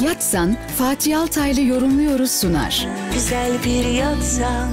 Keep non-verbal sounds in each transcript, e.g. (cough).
Yatsan Fatih Altaylı yorumluyoruz sunar. Güzel bir yatsan.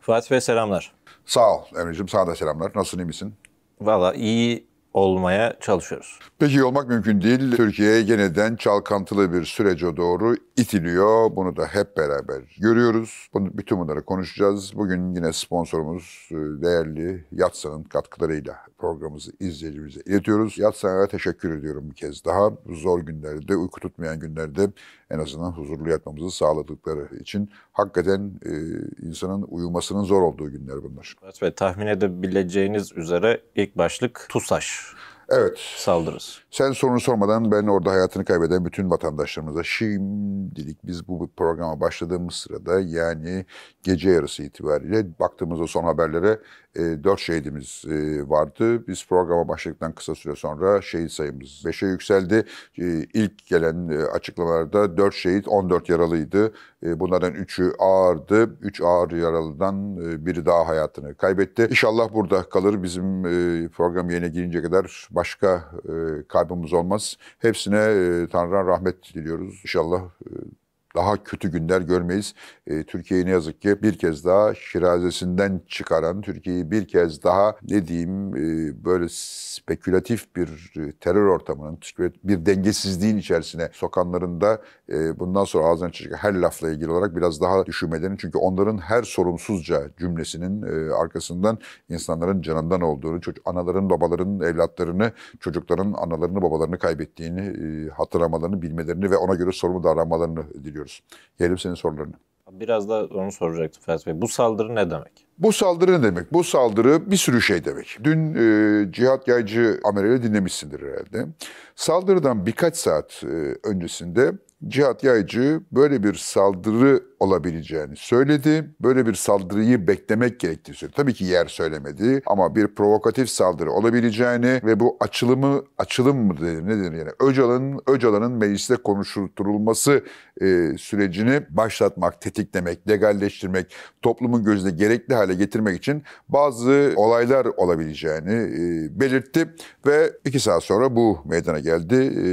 Fatih Bey selamlar. Sağ ol Emre'cim sana da selamlar. Nasılsın iyi misin? Valla iyi olmaya çalışıyoruz. Peki olmak mümkün değil. Türkiye yeniden çalkantılı bir sürece doğru itiliyor. Bunu da hep beraber görüyoruz. Bunu, bütün bunları konuşacağız. Bugün yine sponsorumuz e, değerli Yatsa'nın katkılarıyla programımızı izleyicimize iletiyoruz. Yatsan'a teşekkür ediyorum bir kez daha. Zor günlerde, uyku tutmayan günlerde en azından huzurlu yatmamızı sağladıkları için hakikaten e, insanın uyumasının zor olduğu günler bunlar. Evet ve tahmin edebileceğiniz üzere ilk başlık TUSAŞ. Evet. Saldırız. Sen sorunu sormadan ben orada hayatını kaybeden bütün vatandaşlarımıza şimdilik biz bu programa başladığımız sırada yani gece yarısı itibariyle baktığımızda son haberlere e, dört şehidimiz e, vardı. Biz programa başladıktan kısa süre sonra şehit sayımız beşe yükseldi. E, ilk gelen e, açıklamalarda dört şehit, on dört yaralıydı. E, bunlardan üçü ağırdı. Üç ağır yaralıdan e, biri daha hayatını kaybetti. İnşallah burada kalır. Bizim e, program yerine girince kadar başka e, kaybımız olmaz. Hepsine e, Tanrı'dan rahmet diliyoruz. İnşallah e, daha kötü günler görmeyiz. E, Türkiye'yi ne yazık ki bir kez daha şirazesinden çıkaran, Türkiye'yi bir kez daha ne diyeyim e, böyle spekülatif bir e, terör ortamının, bir dengesizliğin içerisine sokanların da e, bundan sonra ağzına çıkacak her lafla ilgili olarak biraz daha düşünmelerini. Çünkü onların her sorumsuzca cümlesinin e, arkasından insanların canından olduğunu, çocuk, anaların, babaların, evlatlarını, çocukların analarını, babalarını kaybettiğini e, hatırlamalarını, bilmelerini ve ona göre sorumlu davranmalarını diliyorum ediyoruz. Gelelim senin sorularını. Biraz da onu soracaktım Ferhat Bey. Bu saldırı ne demek? Bu saldırı ne demek? Bu saldırı bir sürü şey demek. Dün e, Cihat Yaycı ameleleri dinlemişsindir herhalde. Saldırıdan birkaç saat e, öncesinde Cihat Yaycı böyle bir saldırı olabileceğini söyledi. Böyle bir saldırıyı beklemek gerektiği söyledi. Tabii ki yer söylemedi ama bir provokatif saldırı olabileceğini ve bu açılımı açılım mı dedi ne dedi yani Öcalan'ın Öcalan'ın mecliste konuşturulması e, sürecini başlatmak, tetiklemek, legalleştirmek, toplumun gözüne gerekli hale getirmek için bazı olaylar olabileceğini e, belirtti ve iki saat sonra bu meydana geldi. E,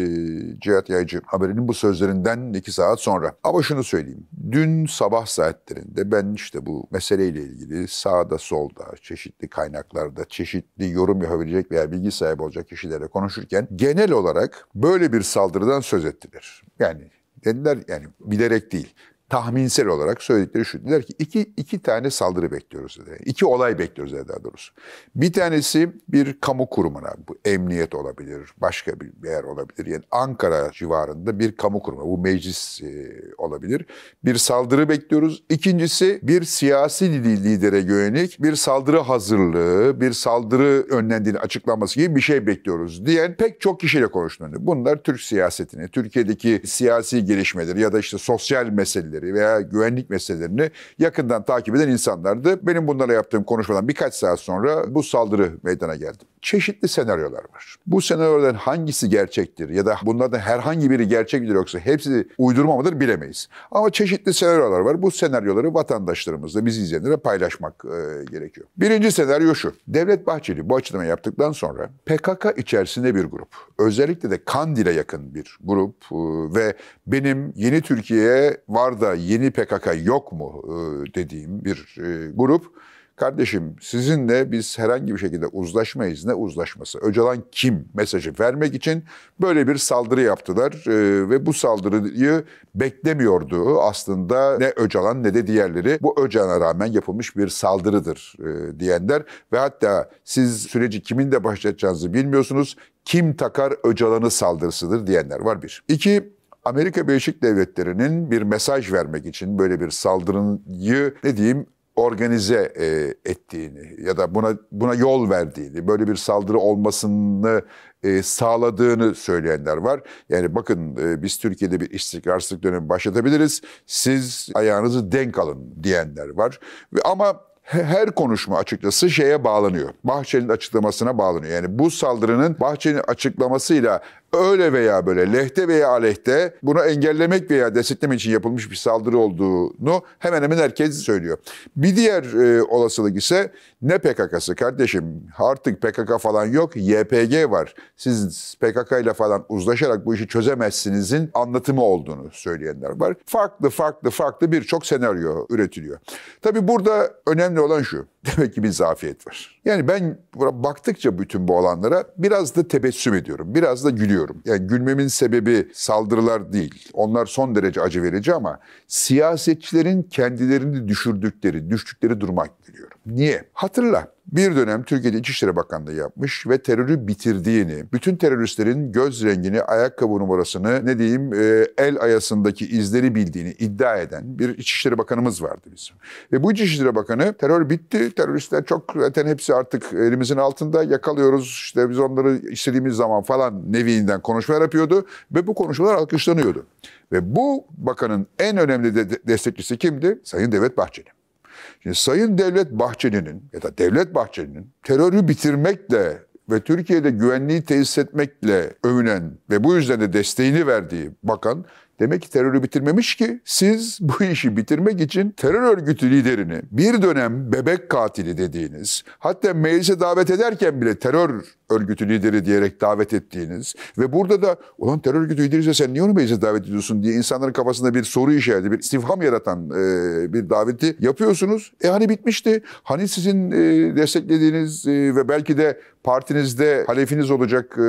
Cihat Yaycı haberinin bu sözlerini haberlerinden iki saat sonra. Ama şunu söyleyeyim. Dün sabah saatlerinde ben işte bu meseleyle ilgili sağda solda çeşitli kaynaklarda çeşitli yorum yapabilecek veya bilgi sahibi olacak kişilere konuşurken genel olarak böyle bir saldırıdan söz ettiler. Yani dediler yani bilerek değil tahminsel olarak söyledikleri şu. Dediler ki iki, iki tane saldırı bekliyoruz dedi. İki olay bekliyoruz dedi daha doğrusu. Bir tanesi bir kamu kurumuna, bu emniyet olabilir, başka bir yer olabilir. Yani Ankara civarında bir kamu kurumu, bu meclis e, olabilir. Bir saldırı bekliyoruz. İkincisi bir siyasi lidere yönelik bir saldırı hazırlığı, bir saldırı önlendiğini açıklaması gibi bir şey bekliyoruz diyen pek çok kişiyle konuştuğunu. Bunlar Türk siyasetini, Türkiye'deki siyasi gelişmeleri ya da işte sosyal meseleleri meseleleri veya güvenlik meselelerini yakından takip eden insanlardı. Benim bunlara yaptığım konuşmadan birkaç saat sonra bu saldırı meydana geldi çeşitli senaryolar var. Bu senaryolardan hangisi gerçektir ya da bunlardan herhangi biri gerçek midir yoksa hepsi uydurma mıdır bilemeyiz. Ama çeşitli senaryolar var. Bu senaryoları vatandaşlarımızla, biz izleyenlere paylaşmak e, gerekiyor. Birinci senaryo şu. Devlet Bahçeli bu açıklamayı yaptıktan sonra PKK içerisinde bir grup, özellikle de Kandil'e yakın bir grup e, ve benim yeni Türkiye'ye var da yeni PKK yok mu e, dediğim bir e, grup Kardeşim sizinle biz herhangi bir şekilde uzlaşmayız. Ne uzlaşması? Öcalan kim mesajı vermek için böyle bir saldırı yaptılar ee, ve bu saldırıyı beklemiyordu aslında ne Öcalan ne de diğerleri. Bu Öcalan'a rağmen yapılmış bir saldırıdır e, diyenler ve hatta siz süreci kimin de başlatacağınızı bilmiyorsunuz. Kim takar Öcalan'ı saldırısıdır diyenler var bir. İki, Amerika Birleşik Devletleri'nin bir mesaj vermek için böyle bir saldırıyı ne diyeyim organize e, ettiğini ya da buna buna yol verdiğini, böyle bir saldırı olmasını e, sağladığını söyleyenler var. Yani bakın e, biz Türkiye'de bir istikrarsızlık dönemi başlatabiliriz. Siz ayağınızı denk alın diyenler var. Ama her konuşma açıkçası şeye bağlanıyor. Bahçeli'nin açıklamasına bağlanıyor. Yani bu saldırının Bahçeli'nin açıklamasıyla öyle veya böyle lehte veya aleyhte bunu engellemek veya desteklemek için yapılmış bir saldırı olduğunu hemen hemen herkes söylüyor. Bir diğer e, olasılık ise ne PKK'sı kardeşim artık PKK falan yok YPG var. Siz PKK ile falan uzlaşarak bu işi çözemezsinizin anlatımı olduğunu söyleyenler var. Farklı farklı farklı birçok senaryo üretiliyor. Tabi burada önemli olan şu. (laughs) Demek ki bir zafiyet var. Yani ben baktıkça bütün bu olanlara biraz da tebessüm ediyorum. Biraz da gülüyorum gülüyorum. Yani gülmemin sebebi saldırılar değil. Onlar son derece acı verici ama siyasetçilerin kendilerini düşürdükleri, düştükleri duruma gülüyorum. Niye? Hatırla bir dönem Türkiye'de İçişleri Bakanlığı yapmış ve terörü bitirdiğini, bütün teröristlerin göz rengini, ayakkabı numarasını, ne diyeyim e, el ayasındaki izleri bildiğini iddia eden bir İçişleri Bakanımız vardı bizim. Ve bu İçişleri Bakanı terör bitti, teröristler çok zaten hepsi artık elimizin altında yakalıyoruz, işte biz onları istediğimiz zaman falan neviinden konuşmalar yapıyordu ve bu konuşmalar alkışlanıyordu. Ve bu bakanın en önemli de destekçisi kimdi? Sayın Devlet Bahçeli. Şimdi Sayın Devlet Bahçeli'nin ya da Devlet Bahçeli'nin terörü bitirmekle ve Türkiye'de güvenliği tesis etmekle övünen ve bu yüzden de desteğini verdiği bakan demek ki terörü bitirmemiş ki siz (laughs) bu işi bitirmek için terör örgütü liderini bir dönem bebek katili dediğiniz hatta meclise davet ederken bile terör örgütü lideri diyerek davet ettiğiniz ve burada da olan terör örgütü lideri sen niye onu meclise davet ediyorsun diye insanların kafasında bir soru işareti, bir istifham yaratan e, bir daveti yapıyorsunuz. E hani bitmişti. Hani sizin e, desteklediğiniz e, ve belki de partinizde halefiniz olacak e,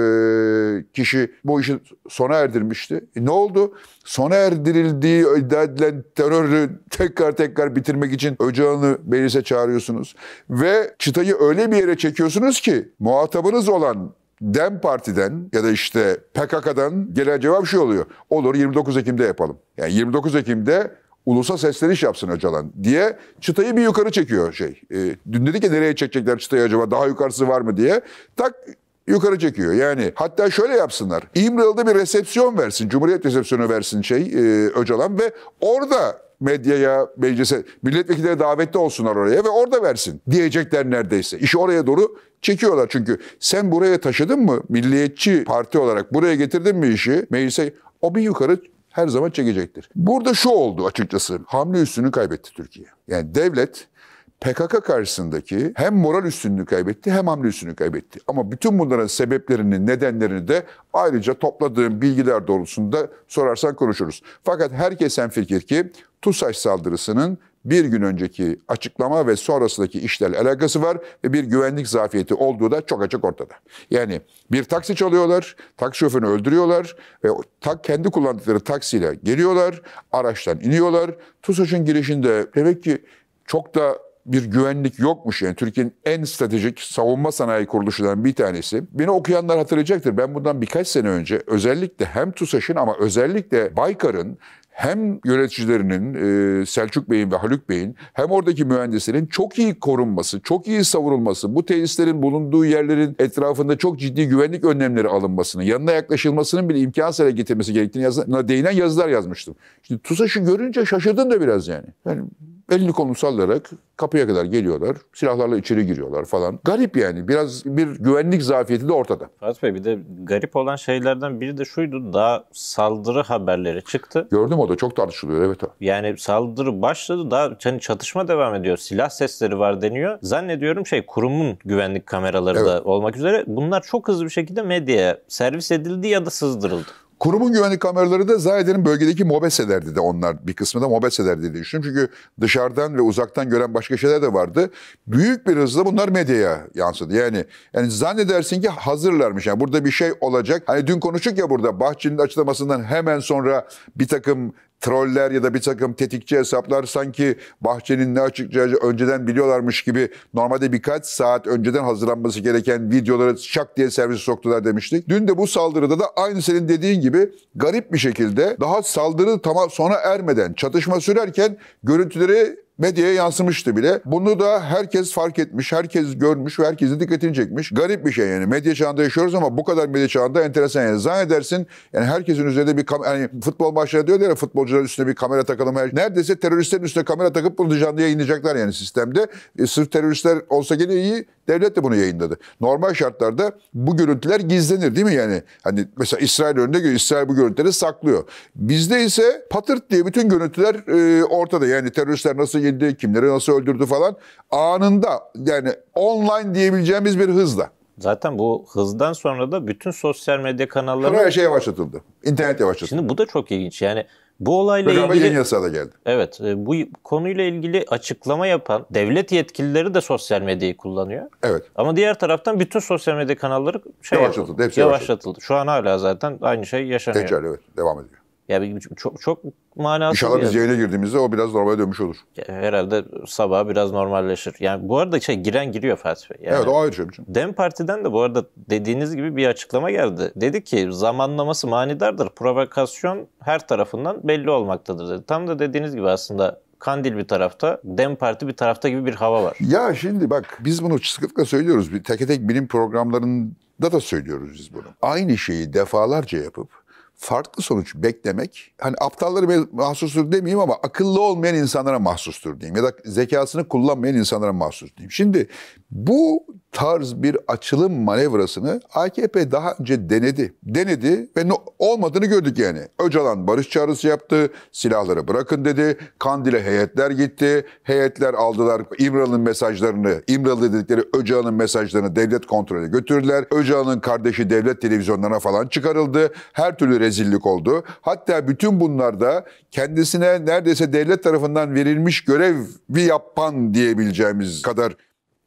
kişi bu işi sona erdirmişti. E, ne oldu? Sona erdirildiği iddia edilen terörü tekrar tekrar bitirmek için Öcalan'ı meclise çağırıyorsunuz ve çıtayı öyle bir yere çekiyorsunuz ki muhatabınız muhafız olan DEM Parti'den ya da işte PKK'dan gelen cevap şu oluyor. Olur 29 Ekim'de yapalım. Yani 29 Ekim'de ulusa sesleniş yapsın Öcalan diye çıtayı bir yukarı çekiyor şey. E, dün dedi ki nereye çekecekler çıtayı acaba daha yukarısı var mı diye. Tak yukarı çekiyor. Yani hatta şöyle yapsınlar. İmralı'da bir resepsiyon versin, Cumhuriyet resepsiyonu versin şey e, Öcalan ve orada medyaya, meclise, milletvekilleri davetli olsunlar oraya ve orada versin diyecekler neredeyse. İşi oraya doğru çekiyorlar çünkü sen buraya taşıdın mı milliyetçi parti olarak buraya getirdin mi işi meclise o bir yukarı her zaman çekecektir. Burada şu oldu açıkçası hamle üstünü kaybetti Türkiye. Yani devlet PKK karşısındaki hem moral üstünlüğü kaybetti hem hamle üstünlüğü kaybetti. Ama bütün bunların sebeplerini, nedenlerini de ayrıca topladığım bilgiler doğrultusunda sorarsan konuşuruz. Fakat herkes fikir ki TUSAŞ saldırısının bir gün önceki açıklama ve sonrasındaki işlerle alakası var ve bir güvenlik zafiyeti olduğu da çok açık ortada. Yani bir taksi çalıyorlar, taksi şoförünü öldürüyorlar ve tak kendi kullandıkları taksiyle geliyorlar, araçtan iniyorlar. TUSAŞ'ın girişinde demek ki çok da bir güvenlik yokmuş yani. Türkiye'nin en stratejik savunma sanayi kuruluşundan bir tanesi. Beni okuyanlar hatırlayacaktır. Ben bundan birkaç sene önce özellikle hem TUSAŞ'ın ama özellikle Baykar'ın hem yöneticilerinin e, Selçuk Bey'in ve Haluk Bey'in hem oradaki mühendislerin çok iyi korunması, çok iyi savunulması, bu tesislerin bulunduğu yerlerin etrafında çok ciddi güvenlik önlemleri alınmasını, yanına yaklaşılmasının bile imkansız hale getirmesi gerektiğini yazına değinen yazılar yazmıştım. Şimdi TUSAŞ'ı görünce şaşırdım da biraz yani. Yani elini kolunu sallayarak kapıya kadar geliyorlar. Silahlarla içeri giriyorlar falan. Garip yani. Biraz bir güvenlik zafiyeti de ortada. Fatih Bey bir de garip olan şeylerden biri de şuydu. Daha saldırı haberleri çıktı. Gördüm o da çok tartışılıyor evet. o. Yani saldırı başladı. Daha hani çatışma devam ediyor. Silah sesleri var deniyor. Zannediyorum şey kurumun güvenlik kameraları evet. da olmak üzere. Bunlar çok hızlı bir şekilde medyaya servis edildi ya da sızdırıldı. Kurumun güvenlik kameraları da Zayide'nin bölgedeki mobeselerdi de onlar bir kısmı da mobeselerdi diye düşünüyorum. Çünkü dışarıdan ve uzaktan gören başka şeyler de vardı. Büyük bir hızla bunlar medyaya yansıdı. Yani yani zannedersin ki hazırlarmış. Yani burada bir şey olacak. Hani dün konuştuk ya burada Bahçeli'nin açıklamasından hemen sonra bir takım troller ya da bir takım tetikçi hesaplar sanki Bahçeli'nin ne açıklayacağı önceden biliyorlarmış gibi normalde birkaç saat önceden hazırlanması gereken videoları şak diye servise soktular demiştik. Dün de bu saldırıda da aynı senin dediğin gibi garip bir şekilde daha saldırı tam sona ermeden çatışma sürerken görüntüleri medyaya yansımıştı bile. Bunu da herkes fark etmiş, herkes görmüş ve herkesin dikkatini çekmiş. Garip bir şey yani. Medya çağında yaşıyoruz ama bu kadar medya çağında enteresan yani. Zannedersin yani herkesin üzerinde bir kamera, yani futbol maçları diyorlar ya futbolcuların üstüne bir kamera takalım. Neredeyse teröristlerin üstüne kamera takıp bunu canlı yayınlayacaklar yani sistemde. E, sırf teröristler olsa gene iyi, Devlet de bunu yayınladı. Normal şartlarda bu görüntüler gizlenir değil mi yani? Hani mesela İsrail önünde İsrail bu görüntüleri saklıyor. Bizde ise patırt diye bütün görüntüler e, ortada. Yani teröristler nasıl yedi, kimleri nasıl öldürdü falan anında yani online diyebileceğimiz bir hızla. Zaten bu hızdan sonra da bütün sosyal medya kanalları... her şey yavaşlatıldı. İnternet yavaşlatıldı. Şimdi bu da çok ilginç. Yani bu olayla Peygamber ilgili yeni da geldi. Evet, e, bu konuyla ilgili açıklama yapan devlet yetkilileri de sosyal medyayı kullanıyor. Evet. Ama diğer taraftan bütün sosyal medya kanalları şey yavaşlatıldı, yavaşlatıldı. yavaşlatıldı. Şu an hala zaten aynı şey yaşanıyor. Tekrar evet, devam ediyor. Yani çok çok manasız. İnşallah biz yayına girdiğimizde o biraz normale dönmüş olur. herhalde sabah biraz normalleşir. Yani bu arada şey giren giriyor Fatih Bey. Yani, evet o ayrı şey. Dem Parti'den de bu arada dediğiniz gibi bir açıklama geldi. Dedi ki zamanlaması manidardır. Provokasyon her tarafından belli olmaktadır dedi. Tam da dediğiniz gibi aslında Kandil bir tarafta, Dem Parti bir tarafta gibi bir hava var. Ya şimdi bak biz bunu sıklıkla söylüyoruz. Bir teke tek bilim programlarında da söylüyoruz biz bunu. Aynı şeyi defalarca yapıp farklı sonuç beklemek hani aptalları mahsustur demeyeyim ama akıllı olmayan insanlara mahsustur diyeyim ya da zekasını kullanmayan insanlara mahsus diyeyim. Şimdi bu tarz bir açılım manevrasını AKP daha önce denedi. Denedi ve no, olmadığını gördük yani. Öcalan barış çağrısı yaptı, silahları bırakın dedi. Kandil'e heyetler gitti. Heyetler aldılar İmralı'nın mesajlarını, İmralı dedikleri Öcalan'ın mesajlarını devlet kontrolüne götürdüler. Öcalan'ın kardeşi devlet televizyonlarına falan çıkarıldı. Her türlü rezillik oldu. Hatta bütün bunlarda kendisine neredeyse devlet tarafından verilmiş görevi yapan diyebileceğimiz kadar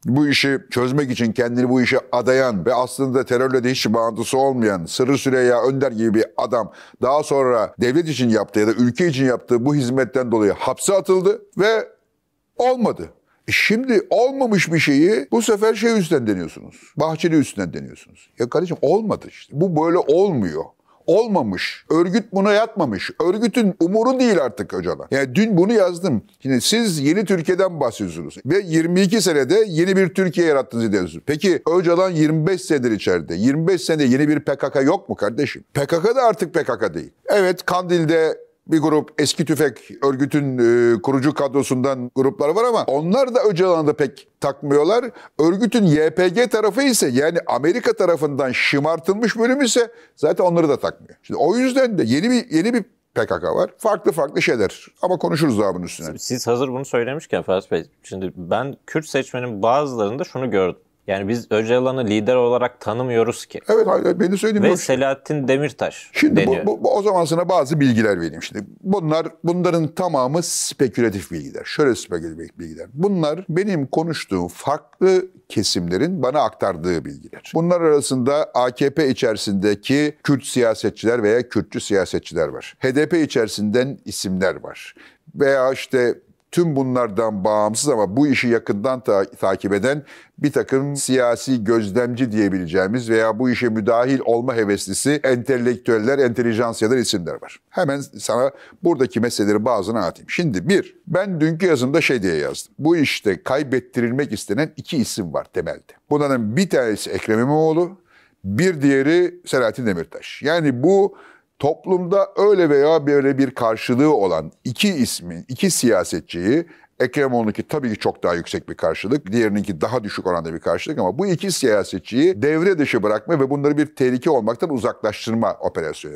bu işi çözmek için kendini bu işe adayan ve aslında terörle de hiç bağlantısı olmayan Sırrı Süreyya Önder gibi bir adam daha sonra devlet için yaptığı ya da ülke için yaptığı bu hizmetten dolayı hapse atıldı ve olmadı. E şimdi olmamış bir şeyi bu sefer şey üstten deniyorsunuz. Bahçeli üstten deniyorsunuz. Ya kardeşim olmadı işte. Bu böyle olmuyor olmamış. Örgüt buna yatmamış. Örgütün umuru değil artık hocalar. Yani dün bunu yazdım. Şimdi siz yeni Türkiye'den bahsediyorsunuz. Ve 22 senede yeni bir Türkiye yarattınız diyorsunuz. Peki Öcalan 25 senedir içeride. 25 senede yeni bir PKK yok mu kardeşim? PKK da artık PKK değil. Evet Kandil'de bir grup eski tüfek örgütün e, kurucu kadrosundan gruplar var ama onlar da Öcalan'ı pek takmıyorlar. Örgütün YPG tarafı ise yani Amerika tarafından şımartılmış bölüm ise zaten onları da takmıyor. Şimdi o yüzden de yeni bir yeni bir PKK var. Farklı farklı şeyler. Ama konuşuruz daha bunun üstüne. Siz hazır bunu söylemişken Fatih Bey, şimdi ben Kürt seçmenin bazılarında şunu gördüm. Yani biz Öcalan'ı lider olarak tanımıyoruz ki. Evet hayır beni söyleyeyim. Ve Selahattin Demirtaş Şimdi deniyor. Bu, bu, o zaman sana bazı bilgiler vereyim şimdi. Bunlar bunların tamamı spekülatif bilgiler. Şöyle spekülatif bilgiler. Bunlar benim konuştuğum farklı kesimlerin bana aktardığı bilgiler. Bunlar arasında AKP içerisindeki Kürt siyasetçiler veya Kürtçü siyasetçiler var. HDP içerisinden isimler var. Veya işte Tüm bunlardan bağımsız ama bu işi yakından ta- takip eden bir takım siyasi gözlemci diyebileceğimiz veya bu işe müdahil olma heveslisi entelektüeller, entelijansiyalar isimler var. Hemen sana buradaki meseleleri bazını atayım. Şimdi bir, ben dünkü yazımda şey diye yazdım. Bu işte kaybettirilmek istenen iki isim var temelde. Bunların bir tanesi Ekrem İmamoğlu, bir diğeri Selahattin Demirtaş. Yani bu toplumda öyle veya böyle bir karşılığı olan iki ismin, iki siyasetçiyi Ekrem İmamoğlu'nunki tabii ki çok daha yüksek bir karşılık. Diğerininki daha düşük oranda bir karşılık ama bu iki siyasetçiyi devre dışı bırakma ve bunları bir tehlike olmaktan uzaklaştırma operasyonu.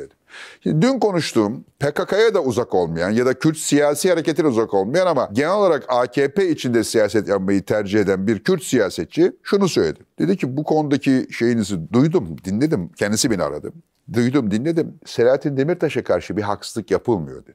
Şimdi dün konuştuğum PKK'ya da uzak olmayan ya da Kürt siyasi hareketine uzak olmayan ama genel olarak AKP içinde siyaset yapmayı tercih eden bir Kürt siyasetçi şunu söyledi. Dedi ki bu konudaki şeyinizi duydum, dinledim. Kendisi beni aradı duydum, dinledim. Selahattin Demirtaş'a karşı bir haksızlık yapılmıyor dedi.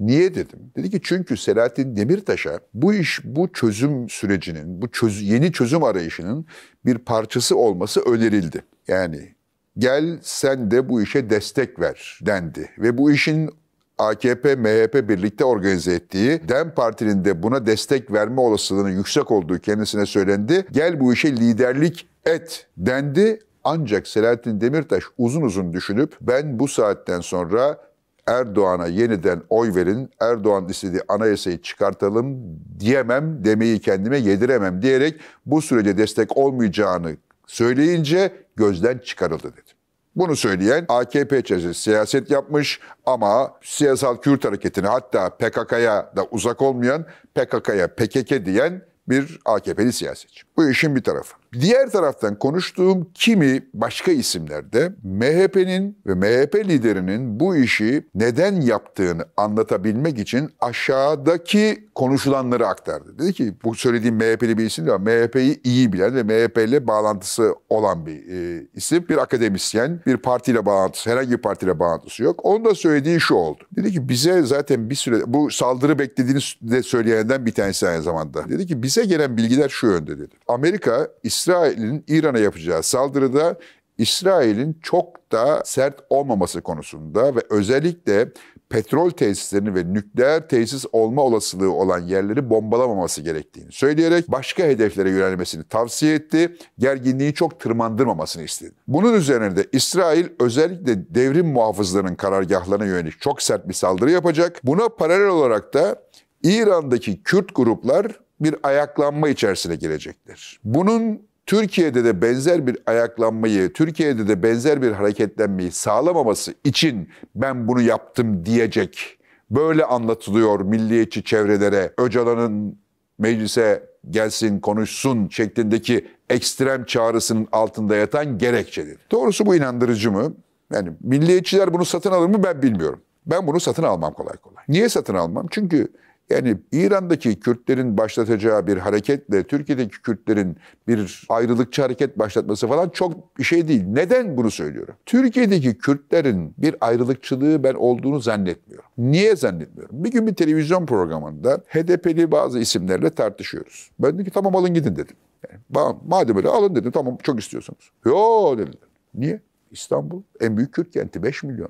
Niye dedim? Dedi ki çünkü Selahattin Demirtaş'a bu iş bu çözüm sürecinin, bu çöz, yeni çözüm arayışının bir parçası olması önerildi. Yani gel sen de bu işe destek ver dendi ve bu işin AKP, MHP birlikte organize ettiği, DEM Parti'nin de buna destek verme olasılığının yüksek olduğu kendisine söylendi. Gel bu işe liderlik et dendi ancak Selahattin Demirtaş uzun uzun düşünüp ben bu saatten sonra Erdoğan'a yeniden oy verin, Erdoğan istediği anayasayı çıkartalım diyemem, demeyi kendime yediremem diyerek bu sürece destek olmayacağını söyleyince gözden çıkarıldı dedi. Bunu söyleyen AKP içerisinde siyaset yapmış ama siyasal Kürt hareketine hatta PKK'ya da uzak olmayan PKK'ya PKK diyen bir AKP'li siyasetçi. Bu işin bir tarafı. Diğer taraftan konuştuğum kimi başka isimlerde MHP'nin ve MHP liderinin bu işi neden yaptığını anlatabilmek için aşağıdaki konuşulanları aktardı. Dedi ki bu söylediğim MHP'li bir isim değil ama MHP'yi iyi bilen ve MHP ile bağlantısı olan bir e, isim. Bir akademisyen, bir partiyle bağlantısı, herhangi bir partiyle bağlantısı yok. Onun da söylediği şu oldu. Dedi ki bize zaten bir süre bu saldırı beklediğini de söyleyenden bir tanesi aynı zamanda. Dedi ki bize gelen bilgiler şu yönde dedi. Amerika İsrail'in İran'a yapacağı saldırıda İsrail'in çok da sert olmaması konusunda ve özellikle petrol tesislerini ve nükleer tesis olma olasılığı olan yerleri bombalamaması gerektiğini söyleyerek başka hedeflere yönelmesini tavsiye etti. Gerginliği çok tırmandırmamasını istedi. Bunun üzerine de İsrail özellikle devrim muhafızlarının karargahlarına yönelik çok sert bir saldırı yapacak. Buna paralel olarak da İran'daki Kürt gruplar bir ayaklanma içerisine girecekler. Bunun Türkiye'de de benzer bir ayaklanmayı, Türkiye'de de benzer bir hareketlenmeyi sağlamaması için ben bunu yaptım diyecek. Böyle anlatılıyor milliyetçi çevrelere. Öcalan'ın meclise gelsin konuşsun şeklindeki ekstrem çağrısının altında yatan gerekçedir. Doğrusu bu inandırıcı mı? Yani milliyetçiler bunu satın alır mı ben bilmiyorum. Ben bunu satın almam kolay kolay. Niye satın almam? Çünkü yani İran'daki Kürtlerin başlatacağı bir hareketle Türkiye'deki Kürtlerin bir ayrılıkçı hareket başlatması falan çok bir şey değil. Neden bunu söylüyorum? Türkiye'deki Kürtlerin bir ayrılıkçılığı ben olduğunu zannetmiyorum. Niye zannetmiyorum? Bir gün bir televizyon programında HDP'li bazı isimlerle tartışıyoruz. Ben dedim ki tamam alın gidin dedim. Yani, madem öyle alın dedim tamam çok istiyorsanız. Yo dediler. Niye? İstanbul en büyük Kürt kenti 5 milyon.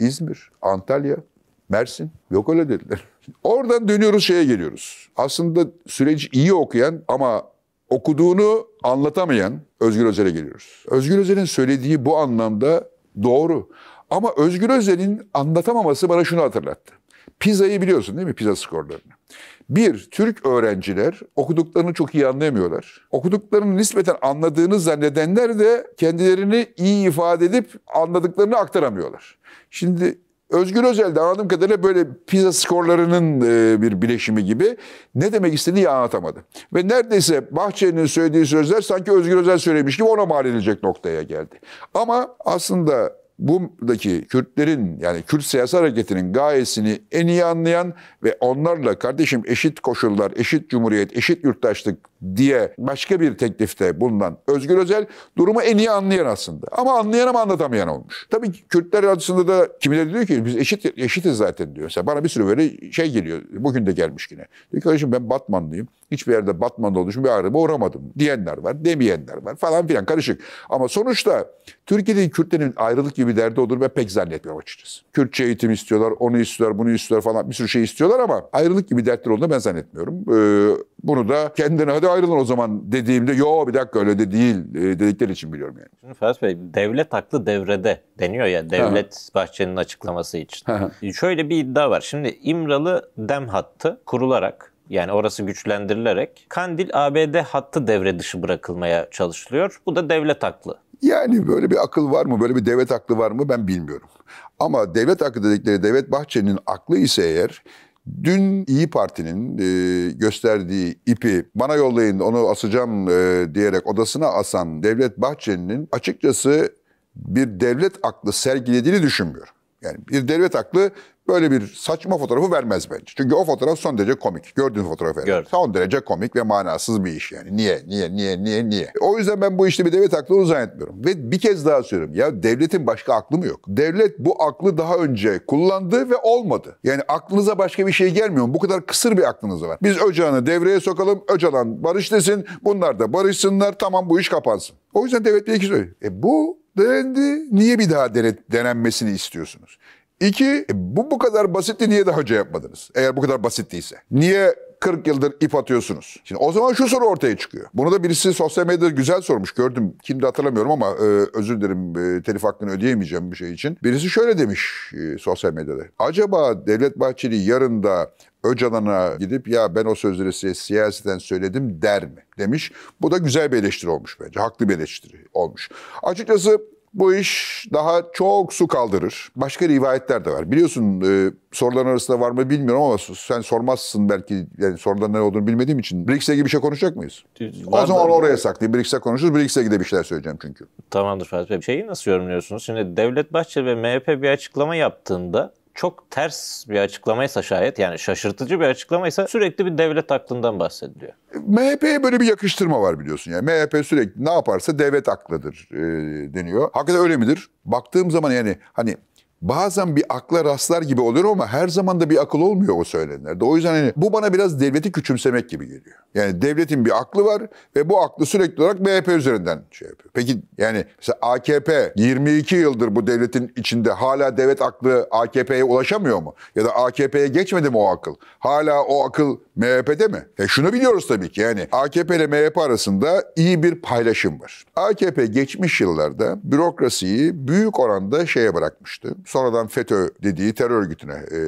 İzmir, Antalya, Mersin yok öyle dediler. Oradan dönüyoruz şeye geliyoruz. Aslında süreci iyi okuyan ama okuduğunu anlatamayan Özgür Özel'e geliyoruz. Özgür Özel'in söylediği bu anlamda doğru. Ama Özgür Özel'in anlatamaması bana şunu hatırlattı. Pizza'yı biliyorsun değil mi? Pizza skorlarını. Bir, Türk öğrenciler okuduklarını çok iyi anlayamıyorlar. Okuduklarını nispeten anladığını zannedenler de kendilerini iyi ifade edip anladıklarını aktaramıyorlar. Şimdi Özgür Özel de anladığım kadarıyla böyle pizza skorlarının e, bir bileşimi gibi ne demek istediğini anlatamadı. Ve neredeyse Bahçeli'nin söylediği sözler sanki Özgür Özel söylemiş gibi ona mal edilecek noktaya geldi. Ama aslında buradaki Kürtlerin yani Kürt siyasi hareketinin gayesini en iyi anlayan ve onlarla kardeşim eşit koşullar, eşit cumhuriyet, eşit yurttaşlık diye başka bir teklifte bulunan Özgür Özel durumu en iyi anlayan aslında. Ama anlayan ama anlatamayan olmuş. Tabii Kürtler açısında da kimileri diyor ki biz eşit eşitiz zaten diyor. Mesela bana bir sürü böyle şey geliyor. Bugün de gelmiş yine. Diyor ki kardeşim ben Batmanlıyım. Hiçbir yerde Batman'da oluşum bir ağrıma uğramadım diyenler var, demeyenler var falan filan karışık. Ama sonuçta Türkiye'de Kürtlerin ayrılık gibi bir derdi olur ben pek zannetmiyorum açıkçası. Kürtçe eğitim istiyorlar, onu istiyorlar, bunu istiyorlar falan bir sürü şey istiyorlar ama ayrılık gibi dertler olduğunu ben zannetmiyorum. Ee, bunu da kendine hadi ayrılın o zaman dediğimde yo bir dakika öyle de değil e, dedikleri için biliyorum yani. Şimdi Ferhat Bey devlet aklı devrede deniyor ya devlet ha. Bahçeli'nin açıklaması için. Ha. Şöyle bir iddia var. Şimdi İmralı dem hattı kurularak yani orası güçlendirilerek Kandil ABD hattı devre dışı bırakılmaya çalışılıyor. Bu da devlet aklı yani böyle bir akıl var mı, böyle bir devlet aklı var mı ben bilmiyorum. Ama devlet aklı dedikleri Devlet bahçenin aklı ise eğer Dün İyi Parti'nin e, gösterdiği ipi bana yollayın onu asacağım e, diyerek odasına asan Devlet bahçenin açıkçası bir devlet aklı sergilediğini düşünmüyorum. Yani bir devlet aklı böyle bir saçma fotoğrafı vermez bence. Çünkü o fotoğraf son derece komik. Gördüğün fotoğrafı vermez. Son derece komik ve manasız bir iş yani. Niye, niye, niye, niye, niye? O yüzden ben bu işte bir devlet aklı zannetmiyorum. Ve bir kez daha söylüyorum. Ya devletin başka aklı mı yok? Devlet bu aklı daha önce kullandı ve olmadı. Yani aklınıza başka bir şey gelmiyor mu? Bu kadar kısır bir aklınız var. Biz Öcalan'ı devreye sokalım. Öcalan barış desin. Bunlar da barışsınlar. Tamam bu iş kapansın. O yüzden devlet bir iki söylüyor. E bu denendi. Niye bir daha denenmesini istiyorsunuz? İki, bu bu kadar basitti niye daha önce yapmadınız? Eğer bu kadar basittiyse. Niye 40 yıldır ip atıyorsunuz. Şimdi o zaman şu soru ortaya çıkıyor. Bunu da birisi sosyal medyada güzel sormuş gördüm. Kimdi hatırlamıyorum ama e, özür dilerim e, telif hakkını ödeyemeyeceğim bir şey için. Birisi şöyle demiş e, sosyal medyada. Acaba Devlet Bahçeli yarın da Öcalan'a gidip ya ben o sözleri size siyaseten söyledim der mi demiş. Bu da güzel bir eleştiri olmuş bence. Haklı bir eleştiri olmuş. Açıkçası bu iş daha çok su kaldırır. Başka rivayetler de var. Biliyorsun e, soruların arasında var mı bilmiyorum ama sen sormazsın belki. Yani soruların ne olduğunu bilmediğim için. BRICS'e gibi bir şey konuşacak mıyız? Var o zaman oraya saklayayım. BRICS'e konuşuruz. BRICS'e gide bir şeyler söyleyeceğim çünkü. Tamamdır Fatih Bey. Şeyi nasıl yorumluyorsunuz? Şimdi Devlet Bahçeli ve MHP bir açıklama yaptığında çok ters bir açıklamaysa şayet yani şaşırtıcı bir açıklamaysa sürekli bir devlet aklından bahsediliyor. MHP'ye böyle bir yakıştırma var biliyorsun. Yani MHP sürekli ne yaparsa devlet aklıdır e, deniyor. Hakikaten öyle midir? Baktığım zaman yani hani bazen bir akla rastlar gibi oluyor ama her zaman da bir akıl olmuyor o söylenenlerde. O yüzden hani bu bana biraz devleti küçümsemek gibi geliyor. Yani devletin bir aklı var ve bu aklı sürekli olarak MHP üzerinden şey yapıyor. Peki yani mesela AKP 22 yıldır bu devletin içinde hala devlet aklı AKP'ye ulaşamıyor mu? Ya da AKP'ye geçmedi mi o akıl? Hala o akıl MHP'de mi? E şunu biliyoruz tabii ki yani AKP ile MHP arasında iyi bir paylaşım var. AKP geçmiş yıllarda bürokrasiyi büyük oranda şeye bırakmıştı Sonradan FETÖ dediği terör örgütüne e,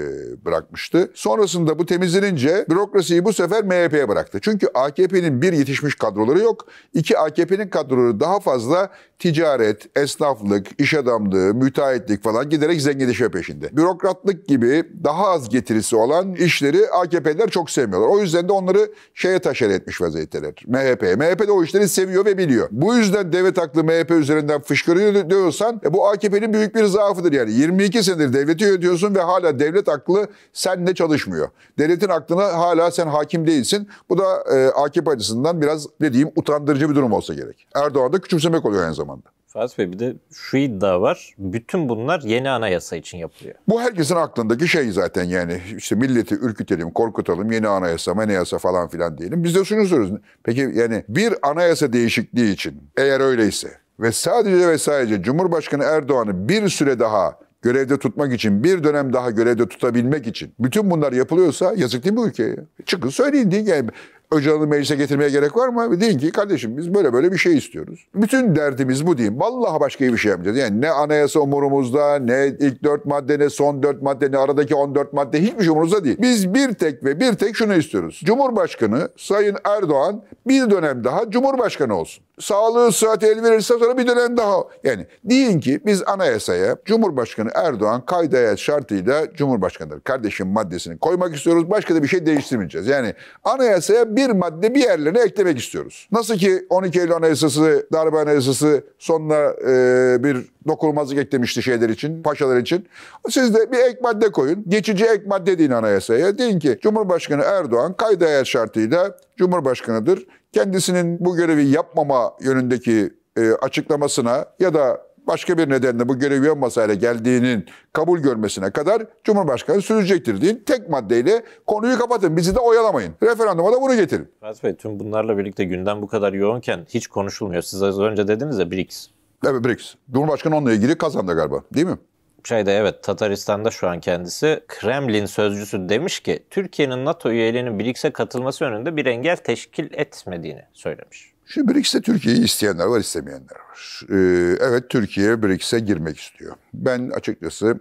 bırakmıştı. Sonrasında bu temizlenince bürokrasiyi bu sefer MHP'ye bıraktı. Çünkü AKP'nin bir yetişmiş kadroları yok. İki AKP'nin kadroları daha fazla ticaret, esnaflık, iş adamlığı, müteahhitlik falan giderek zenginleşme peşinde. Bürokratlık gibi daha az getirisi olan işleri AKP'ler çok sevmiyorlar. O yüzden de onları şeye taşer etmiş vaziyetteler. MHP. MHP de o işleri seviyor ve biliyor. Bu yüzden devlet aklı MHP üzerinden fışkırıyor diyorsan e, bu AKP'nin büyük bir zaafıdır yani. 22 senedir devleti yönetiyorsun ve hala devlet aklı seninle çalışmıyor. Devletin aklına hala sen hakim değilsin. Bu da e, AKP açısından biraz ne diyeyim utandırıcı bir durum olsa gerek. Erdoğan da küçümsemek oluyor aynı zamanda. Fatih Bey bir de şu iddia var. Bütün bunlar yeni anayasa için yapılıyor. Bu herkesin aklındaki şey zaten yani. işte milleti ürkütelim, korkutalım, yeni anayasa, anayasa falan filan diyelim. Biz de şunu soruyoruz. Peki yani bir anayasa değişikliği için eğer öyleyse ve sadece ve sadece Cumhurbaşkanı Erdoğan'ı bir süre daha görevde tutmak için, bir dönem daha görevde tutabilmek için bütün bunlar yapılıyorsa yazık değil mi ülkeye? Çıkın söyleyin deyin yani Öcalan'ı meclise getirmeye gerek var mı? Deyin ki kardeşim biz böyle böyle bir şey istiyoruz. Bütün derdimiz bu diyeyim. Vallahi başka bir şey yapmayacağız. Yani ne anayasa umurumuzda, ne ilk dört madde, ne son dört madde, ne aradaki on dört madde hiçbir şey umurumuzda değil. Biz bir tek ve bir tek şunu istiyoruz. Cumhurbaşkanı Sayın Erdoğan bir dönem daha Cumhurbaşkanı olsun sağlığı sıhhati el verirse sonra bir dönem daha. Yani deyin ki biz anayasaya Cumhurbaşkanı Erdoğan kaydaya şartıyla Cumhurbaşkanı'dır. Kardeşim maddesini koymak istiyoruz. Başka da bir şey değiştirmeyeceğiz. Yani anayasaya bir madde bir yerlerine eklemek istiyoruz. Nasıl ki 12 Eylül Anayasası, darbe anayasası sonuna e, bir dokunulmazlık eklemişti şeyler için, paşalar için. Siz de bir ek madde koyun. Geçici ek madde deyin anayasaya. Deyin ki Cumhurbaşkanı Erdoğan kaydaya şartıyla Cumhurbaşkanı'dır kendisinin bu görevi yapmama yönündeki e, açıklamasına ya da başka bir nedenle bu görevi yapmasa yapmasayla geldiğinin kabul görmesine kadar Cumhurbaşkanı sürecektir deyin. Tek maddeyle konuyu kapatın, bizi de oyalamayın. Referanduma da bunu getirin. Fazıl Bey tüm bunlarla birlikte gündem bu kadar yoğunken hiç konuşulmuyor. Siz az önce dediniz ya BRICS. Evet BRICS. Cumhurbaşkanı onunla ilgili kazandı galiba değil mi? şeyde evet Tataristan'da şu an kendisi Kremlin sözcüsü demiş ki Türkiye'nin NATO üyeliğinin BRICS'e katılması önünde bir engel teşkil etmediğini söylemiş. Şimdi BRICS'te Türkiye'yi isteyenler var, istemeyenler var. Ee, evet Türkiye BRICS'e girmek istiyor. Ben açıkçası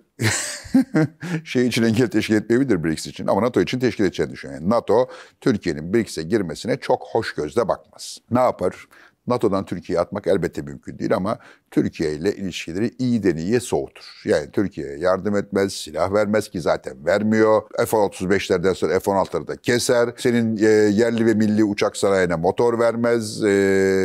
(laughs) şey için engel teşkil etmeyebilir BRICS için ama NATO için teşkil edeceğini düşünüyorum. Yani NATO Türkiye'nin BRICS'e girmesine çok hoş gözle bakmaz. Ne yapar? NATO'dan Türkiye'ye atmak elbette mümkün değil ama Türkiye ile ilişkileri iyi deniye soğutur. Yani Türkiye'ye yardım etmez, silah vermez ki zaten vermiyor. F-35'lerden sonra F-16'ları da keser. Senin e, yerli ve milli uçak sarayına motor vermez. E,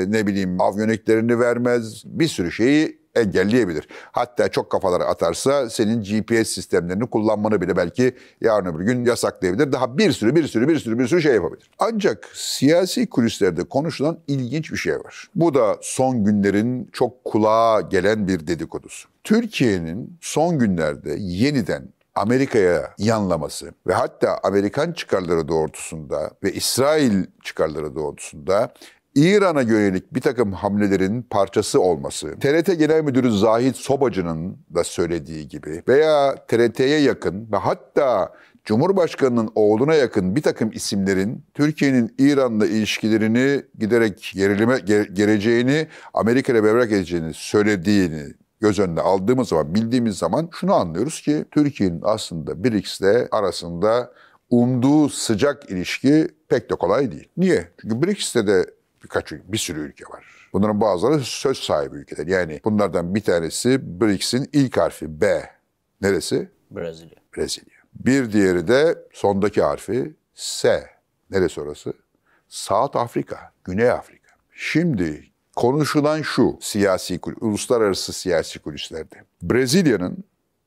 ne bileyim avyoniklerini vermez. Bir sürü şeyi engelleyebilir. Hatta çok kafaları atarsa senin GPS sistemlerini kullanmanı bile belki yarın öbür gün yasaklayabilir. Daha bir sürü bir sürü bir sürü bir sürü şey yapabilir. Ancak siyasi kulislerde konuşulan ilginç bir şey var. Bu da son günlerin çok kulağa gelen bir dedikodusu. Türkiye'nin son günlerde yeniden Amerika'ya yanlaması ve hatta Amerikan çıkarları doğrultusunda ve İsrail çıkarları doğrultusunda İran'a yönelik bir takım hamlelerin parçası olması, TRT Genel Müdürü Zahit Sobacı'nın da söylediği gibi veya TRT'ye yakın ve hatta Cumhurbaşkanının oğluna yakın bir takım isimlerin Türkiye'nin İran'la ilişkilerini giderek gerilime ge, geleceğini, Amerika bevrak edeceğini söylediğini göz önüne aldığımız zaman, bildiğimiz zaman şunu anlıyoruz ki Türkiye'nin aslında BRICS'le arasında umduğu sıcak ilişki pek de kolay değil. Niye? Çünkü BRICS'te de birkaç bir sürü ülke var. Bunların bazıları söz sahibi ülkeler. Yani bunlardan bir tanesi BRICS'in ilk harfi B. Neresi? Brezilya. Brezilya. Bir diğeri de sondaki harfi S. Neresi orası? Saat Afrika, Güney Afrika. Şimdi konuşulan şu siyasi uluslararası siyasi kulislerde. Brezilya'nın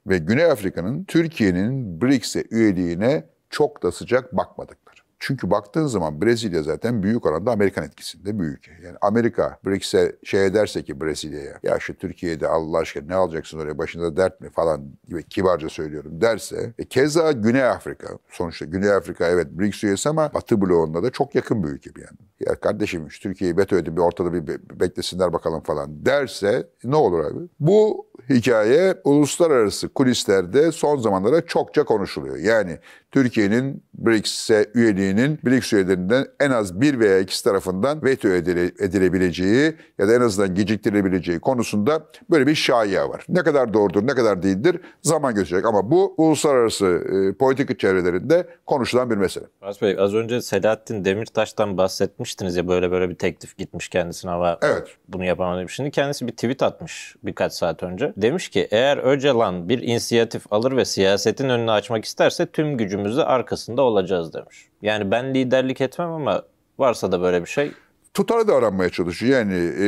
ve Güney Afrika'nın Türkiye'nin BRICS'e üyeliğine çok da sıcak bakmadık. Çünkü baktığın zaman Brezilya zaten büyük oranda Amerikan etkisinde büyük. Yani Amerika BRICS'e şey ederse ki Brezilya'ya ya şu Türkiye'de Allah aşkına ne alacaksın oraya başında dert mi falan gibi kibarca söylüyorum derse e, keza Güney Afrika sonuçta Güney Afrika evet BRICS üyesi ama Batı bloğunda da çok yakın bir ülke bir yani. Ya kardeşim şu Türkiye'yi veto edin bir ortada bir beklesinler bakalım falan derse e, ne olur abi? Bu hikaye uluslararası kulislerde son zamanlarda çokça konuşuluyor. Yani Türkiye'nin BRICS'e üyeliğinin BRICS üyelerinden en az bir veya ikisi tarafından veto edile, edilebileceği ya da en azından geciktirilebileceği konusunda böyle bir şaiye var. Ne kadar doğrudur, ne kadar değildir zaman gösterecek ama bu uluslararası e, politik çevrelerinde konuşulan bir mesele. Murat Bey az önce Selahattin Demirtaş'tan bahsetmiştiniz ya böyle böyle bir teklif gitmiş kendisine ama evet. bunu yapamadım. Şimdi kendisi bir tweet atmış birkaç saat önce. Demiş ki eğer Öcalan bir inisiyatif alır ve siyasetin önünü açmak isterse tüm gücümüz gücümüzle arkasında olacağız demiş. Yani ben liderlik etmem ama varsa da böyle bir şey tutarı da aranmaya çalışıyor. Yani e,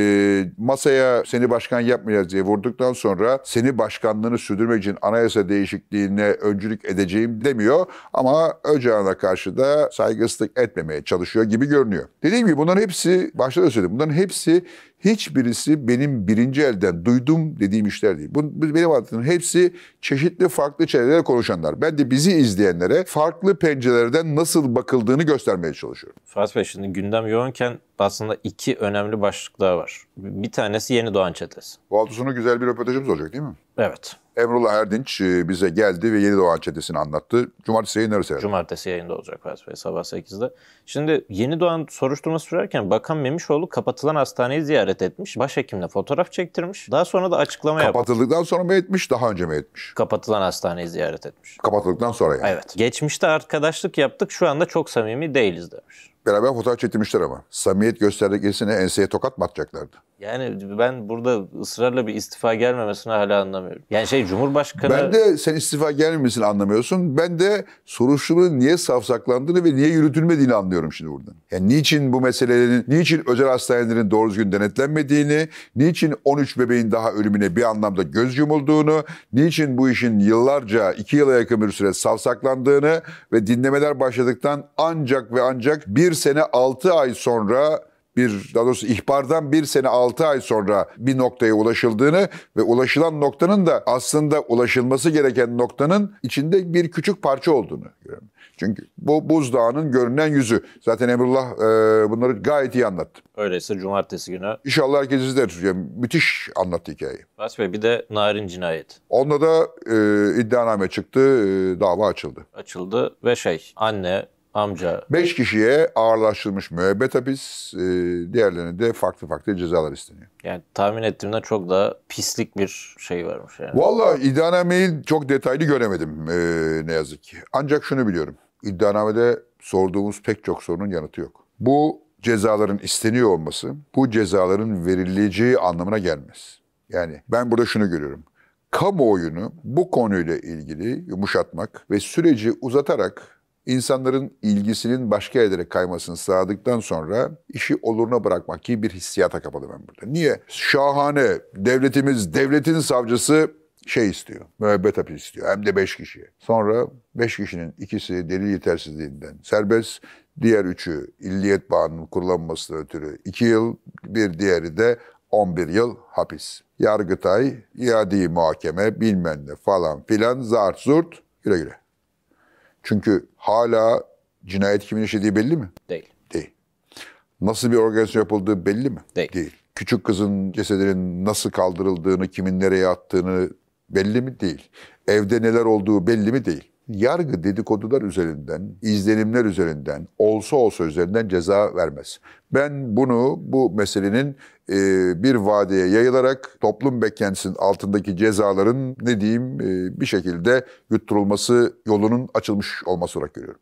masaya seni başkan yapmayacağız diye vurduktan sonra seni başkanlığını sürdürmek için anayasa değişikliğine öncülük edeceğim demiyor. Ama Öcalan'a karşı da saygısızlık etmemeye çalışıyor gibi görünüyor. Dediğim gibi bunların hepsi, başta da söyledim, bunların hepsi hiçbirisi benim birinci elden duydum dediğim işler değil. Bu, benim anlattığım hepsi çeşitli farklı çevrelere konuşanlar. Ben de bizi izleyenlere farklı pencerelerden nasıl bakıldığını göstermeye çalışıyorum. Fatih Bey şimdi gündem yoğunken aslında iki önemli başlık daha var. Bir tanesi yeni doğan çetesi. Bu hafta güzel bir röportajımız olacak değil mi? Evet. Emrullah Erdinç e, bize geldi ve Yeni Doğan çetesini anlattı. Cumartesi yayınları seyredelim. Cumartesi yayında olacak Fatih sabah 8'de. Şimdi Yeni Doğan soruşturması sürerken Bakan Memişoğlu kapatılan hastaneyi ziyaret etmiş. Başhekimle fotoğraf çektirmiş. Daha sonra da açıklama yapmış. Kapatıldıktan sonra mı etmiş daha önce mi etmiş? Kapatılan hastaneyi ziyaret etmiş. Kapatıldıktan sonra yani. Evet. Geçmişte arkadaşlık yaptık şu anda çok samimi değiliz demiş beraber fotoğraf çektirmişler ama. Samimiyet gösterdiklerisine enseye tokat mı atacaklardı? Yani ben burada ısrarla bir istifa gelmemesini hala anlamıyorum. Yani şey Cumhurbaşkanı... Ben de sen istifa gelmemesini anlamıyorsun. Ben de soruşturmanın niye savsaklandığını ve niye yürütülmediğini anlıyorum şimdi buradan. Yani niçin bu meselelerin, niçin özel hastanelerin doğru düzgün denetlenmediğini, niçin 13 bebeğin daha ölümüne bir anlamda göz yumulduğunu, niçin bu işin yıllarca, iki yıla yakın bir süre savsaklandığını ve dinlemeler başladıktan ancak ve ancak bir bir sene altı ay sonra bir daha doğrusu ihbardan bir sene altı ay sonra bir noktaya ulaşıldığını ve ulaşılan noktanın da aslında ulaşılması gereken noktanın içinde bir küçük parça olduğunu görüyorum. Çünkü bu buzdağının görünen yüzü. Zaten Emrullah e, bunları gayet iyi anlattı. Öyleyse cumartesi günü. İnşallah herkes izler. müthiş anlattı hikayeyi. Bas Bey bir de Narin cinayet. Onda da e, iddianame çıktı, e, dava açıldı. Açıldı ve şey anne amca. Beş kişiye ağırlaştırılmış müebbet hapis, e, diğerlerine de farklı farklı cezalar isteniyor. Yani tahmin ettiğimde çok daha pislik bir şey varmış yani. Valla iddianameyi çok detaylı göremedim e, ne yazık ki. Ancak şunu biliyorum. iddianamede sorduğumuz pek çok sorunun yanıtı yok. Bu cezaların isteniyor olması bu cezaların verileceği anlamına gelmez. Yani ben burada şunu görüyorum kamuoyunu bu konuyla ilgili yumuşatmak ve süreci uzatarak İnsanların ilgisinin başka ederek kaymasını sağladıktan sonra işi oluruna bırakmak gibi bir hissiyata kapalı ben burada. Niye? Şahane devletimiz, devletin savcısı şey istiyor. Müebbet hapis istiyor. Hem de beş kişi. Sonra beş kişinin ikisi delil yetersizliğinden serbest. Diğer üçü illiyet bağının kullanmasına ötürü iki yıl. Bir diğeri de 11 yıl hapis. Yargıtay, iade muhakeme bilmem ne falan filan zart zurt güle güle. Çünkü hala cinayet kimin işlediği belli mi? Değil. Değil. Nasıl bir organizasyon yapıldığı belli mi? Değil. Değil. Küçük kızın cesedinin nasıl kaldırıldığını, kimin nereye attığını belli mi? Değil. Evde neler olduğu belli mi? Değil. Yargı dedikodular üzerinden, izlenimler üzerinden, olsa olsa üzerinden ceza vermez. Ben bunu bu meselenin e, bir vadeye yayılarak toplum beklentisinin altındaki cezaların ne diyeyim e, bir şekilde yutturulması yolunun açılmış olması olarak görüyorum.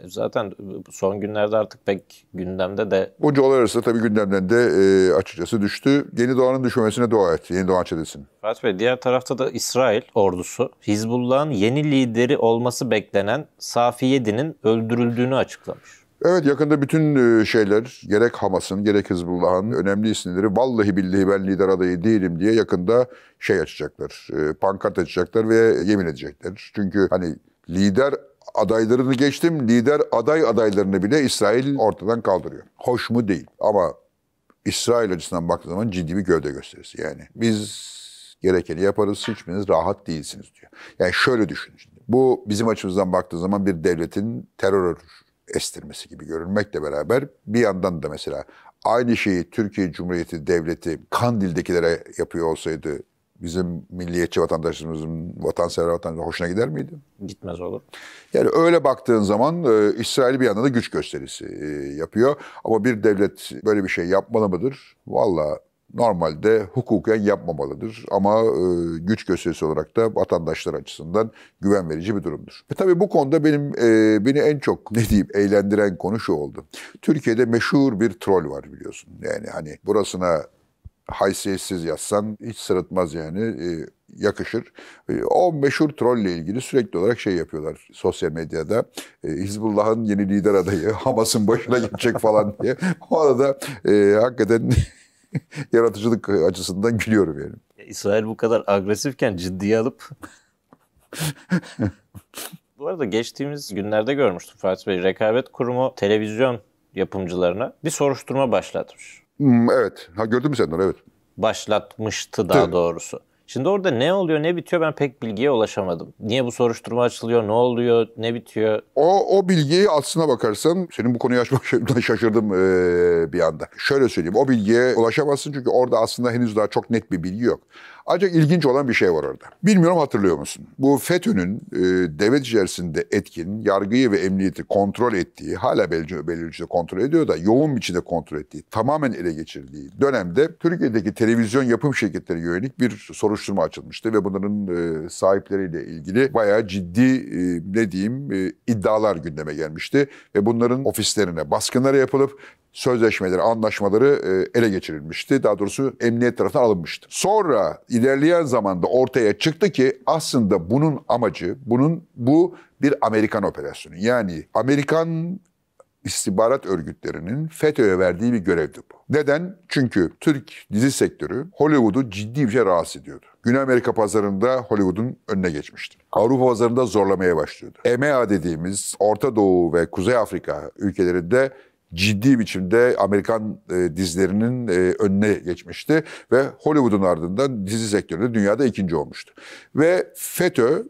E, zaten son günlerde artık pek gündemde de... Bunca olay arasında tabii gündemden de e, açıkçası düştü. Yeni Doğan'ın düşmemesine dua et. Yeni Doğan çetesinin. Fatih Bey diğer tarafta da İsrail ordusu Hizbullah'ın yeni lideri olması beklenen Safiyedi'nin öldürüldüğünü açıklamış. Evet yakında bütün e, şeyler gerek Hamas'ın gerek Hizbullah'ın önemli isimleri vallahi billahi ben lider adayı değilim diye yakında şey açacaklar. E, pankart açacaklar ve yemin edecekler. Çünkü hani lider adaylarını geçtim lider aday adaylarını bile İsrail ortadan kaldırıyor. Hoş mu değil ama İsrail açısından baktığı zaman ciddi bir gövde gösterisi yani. Biz gerekeni yaparız, hiçbiriniz rahat değilsiniz diyor. Yani şöyle düşünün şimdi. Bu bizim açımızdan baktığı zaman bir devletin terör estirmesi gibi görünmekle beraber bir yandan da mesela aynı şeyi Türkiye Cumhuriyeti Devleti Kandil'dekilere yapıyor olsaydı bizim milliyetçi vatandaşlarımızın vatansever vatandaşlar hoşuna gider miydi? Gitmez olur. Yani öyle baktığın zaman e, İsrail bir yandan da güç gösterisi e, yapıyor. Ama bir devlet böyle bir şey yapmalı mıdır? Valla normalde hukuken yapmamalıdır. Ama e, güç gösterisi olarak da vatandaşlar açısından güven verici bir durumdur. E, tabii bu konuda benim e, beni en çok ne diyeyim eğlendiren konu şu oldu. Türkiye'de meşhur bir troll var biliyorsun. Yani hani burasına haysiyetsiz yazsan hiç sırıtmaz yani. E, yakışır. E, o meşhur trolle ilgili sürekli olarak şey yapıyorlar sosyal medyada. E, Hizbullah'ın yeni lider adayı (laughs) Hamas'ın başına geçecek falan diye. O arada e, hakikaten (laughs) yaratıcılık açısından gülüyorum yani. İsrail bu kadar agresifken ciddiye alıp (laughs) Bu arada geçtiğimiz günlerde görmüştüm Fatih Bey. Rekabet Kurumu televizyon yapımcılarına bir soruşturma başlatmış. Hmm, evet. Ha gördün mü sen onu? Evet. Başlatmıştı daha Tabii. doğrusu. Şimdi orada ne oluyor ne bitiyor ben pek bilgiye ulaşamadım. Niye bu soruşturma açılıyor, ne oluyor, ne bitiyor? O, o bilgiyi aslına bakarsan, senin bu konuyu açmaktan (laughs) şaşırdım ee, bir anda. Şöyle söyleyeyim, o bilgiye ulaşamazsın çünkü orada aslında henüz daha çok net bir bilgi yok. Ancak ilginç olan bir şey var orada. Bilmiyorum hatırlıyor musun? Bu FETÖ'nün e, devlet içerisinde etkin, yargıyı ve emniyeti kontrol ettiği, hala belirli belli ölçüde kontrol ediyor da yoğun biçimde kontrol ettiği, tamamen ele geçirdiği dönemde Türkiye'deki televizyon yapım şirketleri yönelik bir soruşturma açılmıştı ve bunların e, sahipleriyle ilgili bayağı ciddi e, ne diyeyim e, iddialar gündeme gelmişti ve bunların ofislerine baskınlar yapılıp sözleşmeleri, anlaşmaları e, ele geçirilmişti. Daha doğrusu emniyet tarafından alınmıştı. Sonra ilerleyen zamanda ortaya çıktı ki aslında bunun amacı, bunun bu bir Amerikan operasyonu. Yani Amerikan istihbarat örgütlerinin FETÖ'ye verdiği bir görevdi bu. Neden? Çünkü Türk dizi sektörü Hollywood'u ciddi bir şey rahatsız ediyordu. Güney Amerika pazarında Hollywood'un önüne geçmişti. Avrupa pazarında zorlamaya başlıyordu. EMEA dediğimiz Orta Doğu ve Kuzey Afrika ülkelerinde ciddi biçimde Amerikan e, dizilerinin e, önüne geçmişti ve Hollywood'un ardından dizi sektöründe dünyada ikinci olmuştu. Ve FETÖ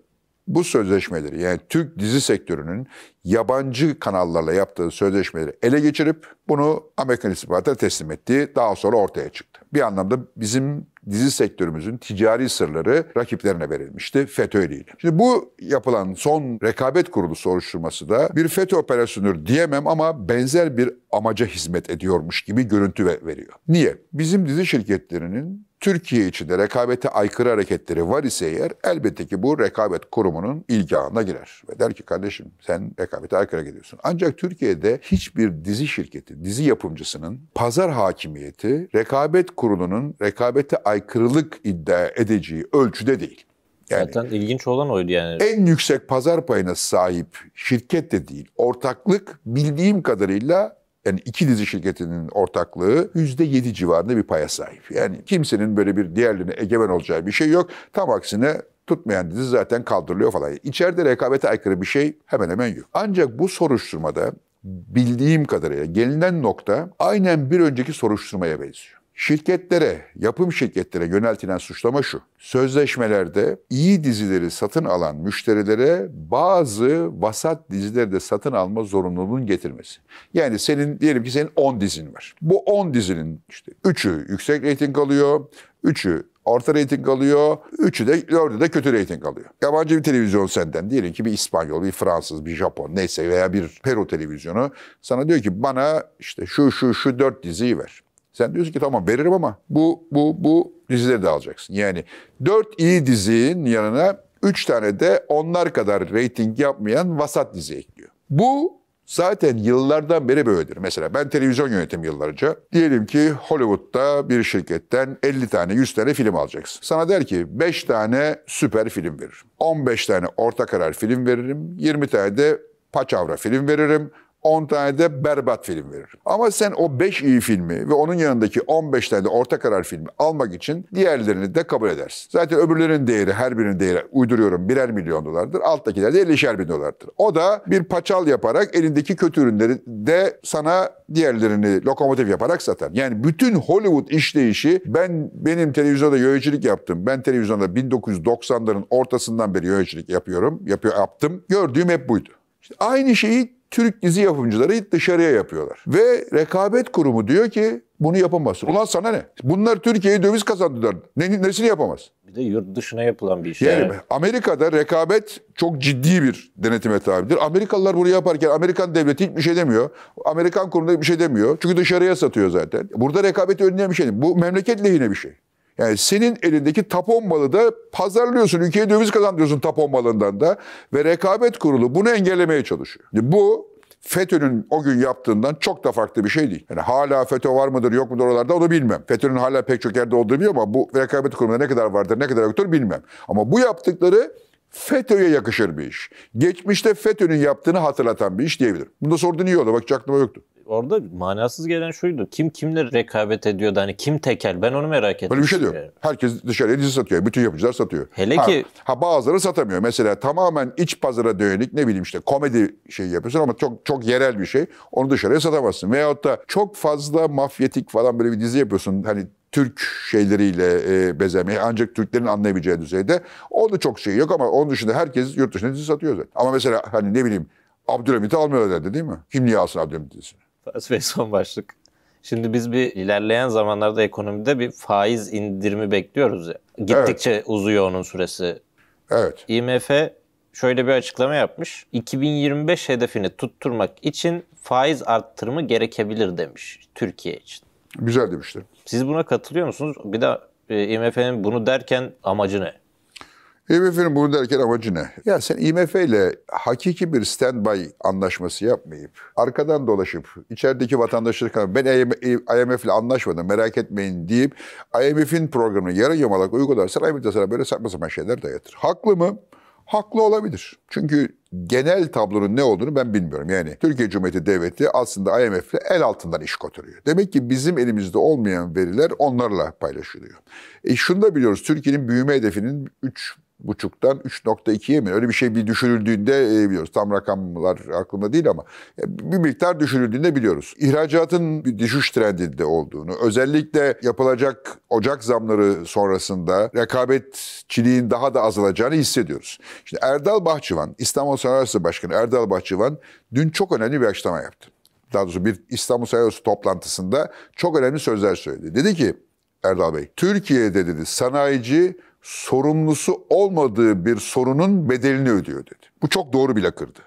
bu sözleşmeleri yani Türk dizi sektörünün yabancı kanallarla yaptığı sözleşmeleri ele geçirip bunu Amerikan istihbarata teslim ettiği daha sonra ortaya çıktı. Bir anlamda bizim dizi sektörümüzün ticari sırları rakiplerine verilmişti fetö FETÖ'yle. Şimdi bu yapılan son rekabet kurulu soruşturması da bir FETÖ operasyonu diyemem ama benzer bir amaca hizmet ediyormuş gibi görüntü veriyor. Niye? Bizim dizi şirketlerinin Türkiye içinde rekabete aykırı hareketleri var ise eğer elbette ki bu rekabet kurumunun ilgahına girer. Ve der ki kardeşim sen rekabete aykırı gidiyorsun. Ancak Türkiye'de hiçbir dizi şirketi, dizi yapımcısının pazar hakimiyeti rekabet kurulunun rekabete aykırılık iddia edeceği ölçüde değil. Yani Zaten ilginç olan oydu yani. En yüksek pazar payına sahip şirket de değil. Ortaklık bildiğim kadarıyla yani iki dizi şirketinin ortaklığı yüzde yedi civarında bir paya sahip. Yani kimsenin böyle bir diğerlerine egemen olacağı bir şey yok. Tam aksine tutmayan dizi zaten kaldırılıyor falan. İçeride rekabete aykırı bir şey hemen hemen yok. Ancak bu soruşturmada bildiğim kadarıyla gelinen nokta aynen bir önceki soruşturmaya benziyor. Şirketlere, yapım şirketlere yöneltilen suçlama şu. Sözleşmelerde iyi dizileri satın alan müşterilere bazı vasat dizileri de satın alma zorunluluğunun getirmesi. Yani senin diyelim ki senin 10 dizin var. Bu 10 dizinin işte 3'ü yüksek reyting alıyor, 3'ü orta reyting alıyor. Üçü de, dördü de kötü reyting alıyor. Yabancı bir televizyon senden diyelim ki bir İspanyol, bir Fransız, bir Japon neyse veya bir Peru televizyonu sana diyor ki bana işte şu şu şu dört diziyi ver. Sen diyorsun ki tamam veririm ama bu bu bu dizileri de alacaksın. Yani 4 iyi dizinin yanına 3 tane de onlar kadar reyting yapmayan vasat dizi ekliyor. Bu zaten yıllardan beri böyledir. Mesela ben televizyon yönetim yıllarca. Diyelim ki Hollywood'da bir şirketten 50 tane 100 tane film alacaksın. Sana der ki 5 tane süper film veririm. 15 tane orta karar film veririm. 20 tane de paçavra film veririm. 10 tane de berbat film verir. Ama sen o 5 iyi filmi ve onun yanındaki 15 tane de orta karar filmi almak için diğerlerini de kabul edersin. Zaten öbürlerin değeri, her birinin değeri uyduruyorum birer milyon dolardır. Alttakiler de 50'şer bin dolardır. O da bir paçal yaparak elindeki kötü ürünleri de sana diğerlerini lokomotif yaparak satar. Yani bütün Hollywood işleyişi ben benim televizyonda yöneticilik yaptım. Ben televizyonda 1990'ların ortasından beri yöneticilik yapıyorum. Yapıyor, yaptım. Gördüğüm hep buydu. İşte aynı şeyi Türk dizi yapımcıları dışarıya yapıyorlar. Ve rekabet kurumu diyor ki bunu yapamazsın. Ulan sana ne? Bunlar Türkiye'ye döviz kazandırdılar. Ne, nesini yapamaz? Bir de yurt dışına yapılan bir iş. Yani, yani. Amerika'da rekabet çok ciddi bir denetime tabidir. Amerikalılar bunu yaparken Amerikan devleti hiçbir şey demiyor. Amerikan kurumda hiçbir şey demiyor. Çünkü dışarıya satıyor zaten. Burada rekabeti önleyen bir şey değil. Bu memleket lehine bir şey. Yani senin elindeki tapon malı da pazarlıyorsun. Ülkeye döviz kazandırıyorsun tapon malından da. Ve rekabet kurulu bunu engellemeye çalışıyor. Yani bu FETÖ'nün o gün yaptığından çok da farklı bir şey değil. Yani hala FETÖ var mıdır yok mudur oralarda onu bilmem. FETÖ'nün hala pek çok yerde olduğunu biliyorum ama bu rekabet kurumunda ne kadar vardır ne kadar yoktur bilmem. Ama bu yaptıkları FETÖ'ye yakışır bir iş. Geçmişte FETÖ'nün yaptığını hatırlatan bir iş diyebilirim. Bunda sorduğun iyi oldu. Bak hiç yoktu orada manasız gelen şuydu. Kim kimle rekabet ediyordu? Hani kim tekel? Ben onu merak ettim. Böyle bir şey diyor. Yani. Ee, herkes dışarıya dizi satıyor. Bütün yapıcılar satıyor. Hele ha, ki... Ha bazıları satamıyor. Mesela tamamen iç pazara dönük ne bileyim işte komedi şeyi yapıyorsun ama çok çok yerel bir şey. Onu dışarıya satamazsın. Veyahut da çok fazla mafyatik falan böyle bir dizi yapıyorsun. Hani Türk şeyleriyle e, bezemeye ancak Türklerin anlayabileceği düzeyde. Onda çok şey yok ama onun dışında herkes yurt dışına dizi satıyor zaten. Ama mesela hani ne bileyim Abdülhamit'i almıyorlar dedi değil mi? Kim niye alsın Abdülhamit'i? faiz ve son başlık. Şimdi biz bir ilerleyen zamanlarda ekonomide bir faiz indirimi bekliyoruz. Ya. Gittikçe evet. uzuyor onun süresi. Evet. IMF şöyle bir açıklama yapmış. 2025 hedefini tutturmak için faiz arttırımı gerekebilir demiş Türkiye için. Güzel demiştir. Siz buna katılıyor musunuz? Bir de e, IMF'nin bunu derken amacı ne? IMF'nin bunu derken amacı ne? Ya sen IMF ile hakiki bir standby anlaşması yapmayıp, arkadan dolaşıp, içerideki vatandaşları ben IMF ile anlaşmadım merak etmeyin deyip, IMF'in programını yarı yamalak uygularsan IMF de sana böyle saçma sapan şeyler dayatır. Haklı mı? Haklı olabilir. Çünkü genel tablonun ne olduğunu ben bilmiyorum. Yani Türkiye Cumhuriyeti Devleti aslında IMF ile el altından iş kotarıyor. Demek ki bizim elimizde olmayan veriler onlarla paylaşılıyor. E şunu da biliyoruz. Türkiye'nin büyüme hedefinin 3 buçuktan 3.2'ye mi? Öyle bir şey bir düşürüldüğünde e, biliyoruz. Tam rakamlar aklımda değil ama e, bir miktar düşürüldüğünde biliyoruz. İhracatın bir düşüş trendinde olduğunu, özellikle yapılacak Ocak zamları sonrasında rekabetçiliğin daha da azalacağını hissediyoruz. Şimdi Erdal Bahçıvan, İstanbul Sanayisi Başkanı Erdal Bahçıvan dün çok önemli bir açıklama yaptı. Daha doğrusu bir İstanbul Sanayisi toplantısında çok önemli sözler söyledi. Dedi ki Erdal Bey, Türkiye'de dedi sanayici sorumlusu olmadığı bir sorunun bedelini ödüyor dedi. Bu çok doğru bir lakırdı.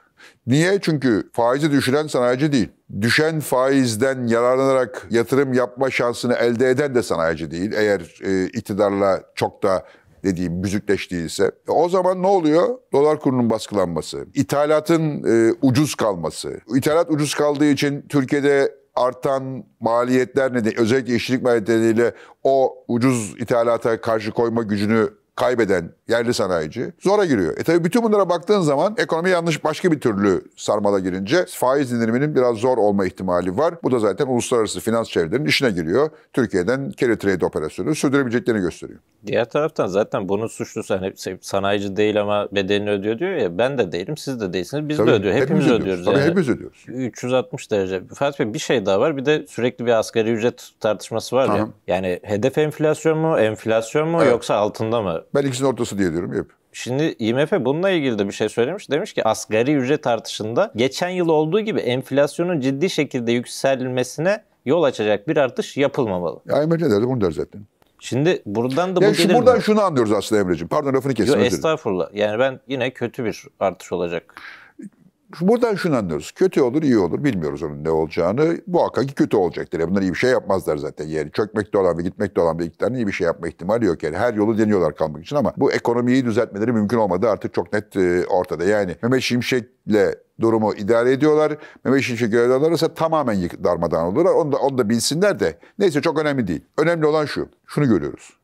Niye? Çünkü faizi düşüren sanayici değil. Düşen faizden yararlanarak yatırım yapma şansını elde eden de sanayici değil. Eğer e, iktidarla çok da dediğim büzükleştiyse. E, o zaman ne oluyor? Dolar kurunun baskılanması, ithalatın e, ucuz kalması. İthalat ucuz kaldığı için Türkiye'de artan maliyetler nedeni özellikle işçilik maliyetleriyle o ucuz ithalata karşı koyma gücünü kaybeden yerli sanayici. Zora giriyor. E tabii bütün bunlara baktığın zaman ekonomi yanlış başka bir türlü sarmala girince faiz indiriminin biraz zor olma ihtimali var. Bu da zaten uluslararası finans çevrelerinin işine giriyor. Türkiye'den carry trade operasyonu sürdürebileceklerini gösteriyor. Diğer taraftan zaten bunun suçlusu hani sanayici değil ama bedelini ödüyor diyor ya ben de değilim siz de değilsiniz biz tabii, de ödüyor. Hepimiz, hepimiz ödüyoruz. Tabii yani. hepimiz ödüyoruz. 360 derece. Fatih Bey bir şey daha var bir de sürekli bir asgari ücret tartışması var Aha. ya. Yani hedef enflasyon mu enflasyon mu evet. yoksa altında mı? Ben ikisinin ortası diye diyorum yap. Şimdi IMF bununla ilgili de bir şey söylemiş. Demiş ki asgari ücret artışında geçen yıl olduğu gibi enflasyonun ciddi şekilde yükselmesine yol açacak bir artış yapılmamalı. Ya IMF ne derdi bunu der zaten. Şimdi buradan da ya bu şu, gelir buradan mi? şunu anlıyoruz aslında Emre'ciğim. Pardon lafını kestim. Yo, estağfurullah. Yani ben yine kötü bir artış olacak Buradan şunu anlıyoruz. Kötü olur, iyi olur. Bilmiyoruz onun ne olacağını. Bu ki kötü olacaktır. bunlar iyi bir şey yapmazlar zaten. Yani çökmekte olan ve gitmekte olan bir iktidarın iyi bir şey yapma ihtimali yok. Yani her yolu deniyorlar kalmak için ama bu ekonomiyi düzeltmeleri mümkün olmadı. Artık çok net e, ortada. Yani Mehmet Şimşek'le durumu idare ediyorlar. Mehmet Şimşek görevden alırsa tamamen darmadan olurlar. Onu da, onu da bilsinler de. Neyse çok önemli değil. Önemli olan şu. Şunu görüyoruz.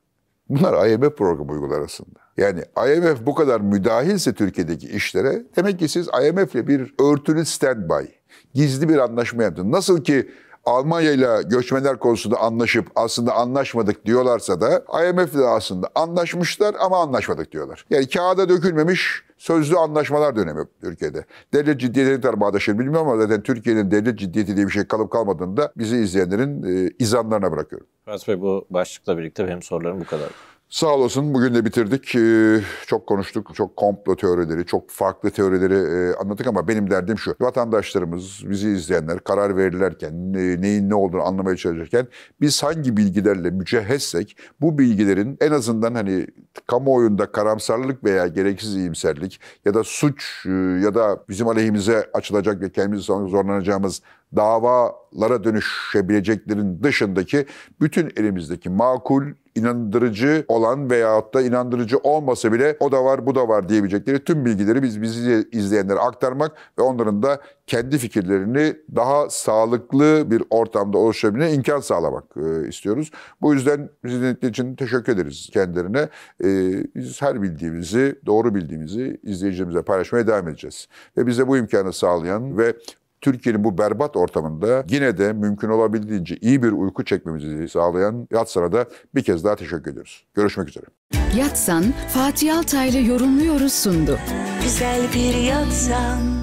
Bunlar IMF programı uygular aslında. Yani IMF bu kadar müdahilse Türkiye'deki işlere demek ki siz IMF'le bir örtülü standby, gizli bir anlaşma yaptınız. Nasıl ki Almanya ile göçmenler konusunda anlaşıp aslında anlaşmadık diyorlarsa da IMF ile aslında anlaşmışlar ama anlaşmadık diyorlar. Yani kağıda dökülmemiş sözlü anlaşmalar dönemi Türkiye'de. Devlet ciddiyetini de bağdaşır bilmiyorum ama zaten Türkiye'nin devlet ciddiyeti diye bir şey kalıp kalmadığında bizi izleyenlerin e, izanlarına bırakıyorum. Fransız Bey bu başlıkla birlikte benim sorularım bu kadar. Sağ olasın. Bugün de bitirdik. Ee, çok konuştuk. Çok komplo teorileri, çok farklı teorileri e, anlattık ama benim derdim şu. Vatandaşlarımız, bizi izleyenler karar verirlerken, e, neyin ne olduğunu anlamaya çalışırken biz hangi bilgilerle mücehessek, bu bilgilerin en azından hani kamuoyunda karamsarlık veya gereksiz iyimserlik ya da suç e, ya da bizim aleyhimize açılacak ve kendimizi zorlanacağımız davalara dönüşebileceklerin dışındaki bütün elimizdeki makul, inandırıcı olan veyahut da inandırıcı olmasa bile o da var bu da var diyebilecekleri tüm bilgileri biz bizi izleyenlere aktarmak ve onların da kendi fikirlerini daha sağlıklı bir ortamda oluşabilmeye imkan sağlamak e, istiyoruz. Bu yüzden bizi için teşekkür ederiz kendilerine. E, biz her bildiğimizi, doğru bildiğimizi izleyicilerimize paylaşmaya devam edeceğiz. Ve bize bu imkanı sağlayan ve Türkiye'nin bu berbat ortamında yine de mümkün olabildiğince iyi bir uyku çekmemizi sağlayan Yatsan'a da bir kez daha teşekkür ediyoruz. Görüşmek üzere. Yatsan, Fatih Altaylı yorumluyoruz sundu. Güzel bir yatsan.